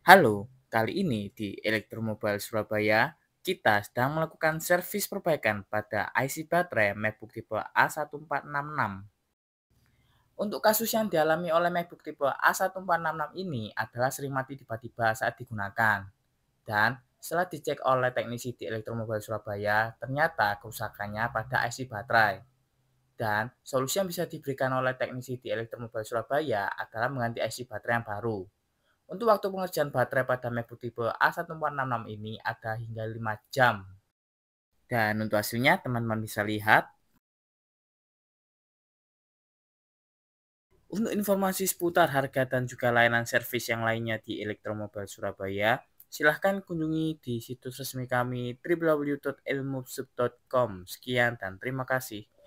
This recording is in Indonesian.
Halo, kali ini di Elektromobil Surabaya, kita sedang melakukan servis perbaikan pada IC baterai MacBook tipe A1466. Untuk kasus yang dialami oleh MacBook tipe A1466 ini adalah sering mati tiba-tiba saat digunakan. Dan setelah dicek oleh teknisi di Elektromobil Surabaya, ternyata kerusakannya pada IC baterai. Dan solusi yang bisa diberikan oleh teknisi di Elektromobil Surabaya adalah mengganti IC baterai yang baru. Untuk waktu pengerjaan baterai pada MacBook tipe A1466 ini ada hingga 5 jam. Dan untuk hasilnya teman-teman bisa lihat. Untuk informasi seputar harga dan juga layanan servis yang lainnya di Elektromobil Surabaya, silahkan kunjungi di situs resmi kami www.elmobsub.com. Sekian dan terima kasih.